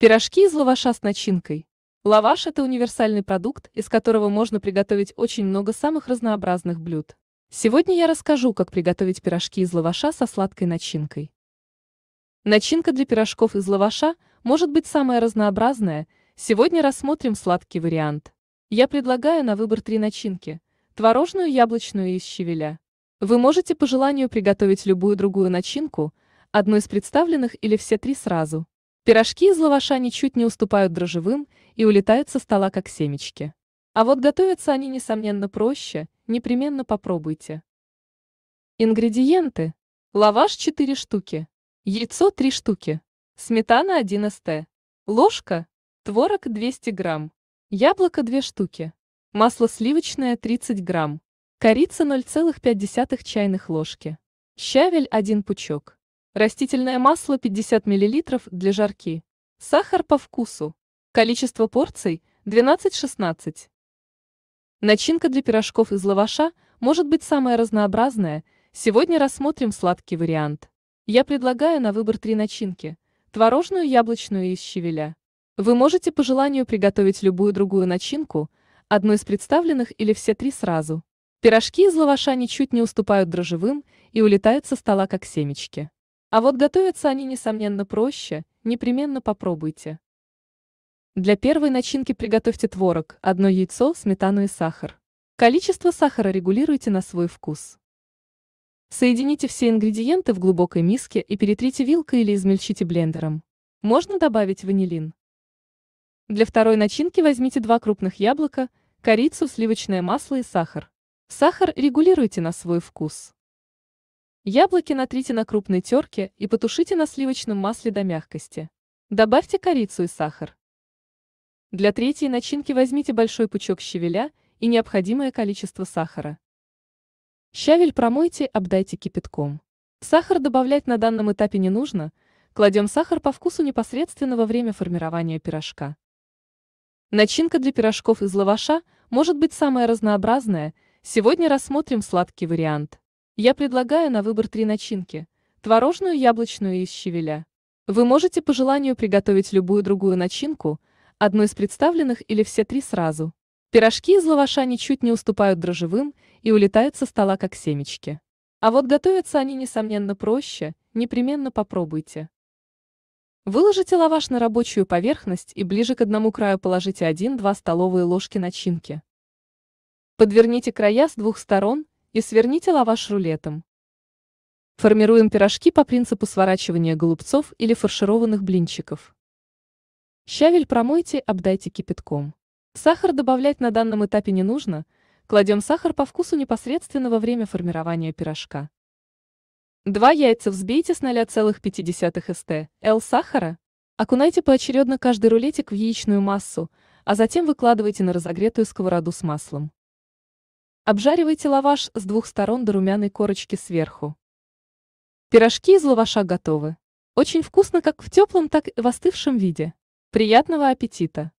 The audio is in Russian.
Пирожки из лаваша с начинкой. Лаваш – это универсальный продукт, из которого можно приготовить очень много самых разнообразных блюд. Сегодня я расскажу, как приготовить пирожки из лаваша со сладкой начинкой. Начинка для пирожков из лаваша может быть самая разнообразная, сегодня рассмотрим сладкий вариант. Я предлагаю на выбор три начинки – творожную, яблочную и из щавеля. Вы можете по желанию приготовить любую другую начинку, одну из представленных или все три сразу. Пирожки из лаваша ничуть не уступают дрожжевым и улетают со стола как семечки. А вот готовятся они, несомненно, проще, непременно попробуйте. Ингредиенты. Лаваш 4 штуки. Яйцо 3 штуки. Сметана 1 ст. Ложка. Творог 200 грамм. Яблоко 2 штуки. Масло сливочное 30 грамм. Корица 0,5 чайных ложки. Щавель 1 пучок. Растительное масло 50 мл для жарки. Сахар по вкусу. Количество порций 12-16. Начинка для пирожков из лаваша может быть самая разнообразная. Сегодня рассмотрим сладкий вариант. Я предлагаю на выбор три начинки – творожную, яблочную и из щавеля. Вы можете по желанию приготовить любую другую начинку, одну из представленных или все три сразу. Пирожки из лаваша ничуть не уступают дрожжевым и улетают со стола как семечки. А вот готовятся они, несомненно, проще, непременно попробуйте. Для первой начинки приготовьте творог, одно яйцо, сметану и сахар. Количество сахара регулируйте на свой вкус. Соедините все ингредиенты в глубокой миске и перетрите вилкой или измельчите блендером. Можно добавить ванилин. Для второй начинки возьмите два крупных яблока, корицу, сливочное масло и сахар. Сахар регулируйте на свой вкус. Яблоки натрите на крупной терке и потушите на сливочном масле до мягкости. Добавьте корицу и сахар. Для третьей начинки возьмите большой пучок щавеля и необходимое количество сахара. Щавель промойте, обдайте кипятком. Сахар добавлять на данном этапе не нужно, кладем сахар по вкусу непосредственно во время формирования пирожка. Начинка для пирожков из лаваша может быть самая разнообразная, сегодня рассмотрим сладкий вариант. Я предлагаю на выбор три начинки – творожную, яблочную и из щавеля. Вы можете по желанию приготовить любую другую начинку, одну из представленных или все три сразу. Пирожки из лаваша ничуть не уступают дрожжевым и улетают со стола как семечки. А вот готовятся они, несомненно, проще, непременно попробуйте. Выложите лаваш на рабочую поверхность и ближе к одному краю положите 1-2 столовые ложки начинки. Подверните края с двух сторон и сверните лаваш рулетом. Формируем пирожки по принципу сворачивания голубцов или фаршированных блинчиков. Щавель промойте, обдайте кипятком. Сахар добавлять на данном этапе не нужно, кладем сахар по вкусу непосредственно во время формирования пирожка. Два яйца взбейте с 0,5 ст. Л сахара. Окунайте поочередно каждый рулетик в яичную массу, а затем выкладывайте на разогретую сковороду с маслом. Обжаривайте лаваш с двух сторон до румяной корочки сверху. Пирожки из лаваша готовы. Очень вкусно как в теплом, так и в остывшем виде. Приятного аппетита!